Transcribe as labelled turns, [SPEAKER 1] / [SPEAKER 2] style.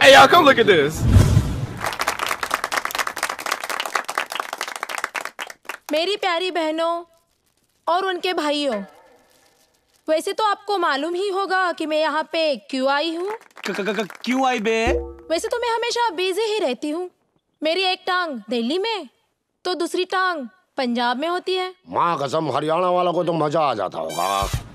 [SPEAKER 1] hey, y'all, come look at this.
[SPEAKER 2] मेरी प्यारी बहनों और उनके भाइयों वैसे तो आपको मालूम ही होगा कि मैं यहाँ पे क्यों आई हूँ
[SPEAKER 3] क्यों आई बे
[SPEAKER 2] वैसे तो मैं हमेशा बिजी ही रहती हूँ मेरी एक टांग दिल्ली में तो दूसरी टांग पंजाब में होती है
[SPEAKER 3] माँ कसम हरियाणा वालों को तो मजा आ जाता होगा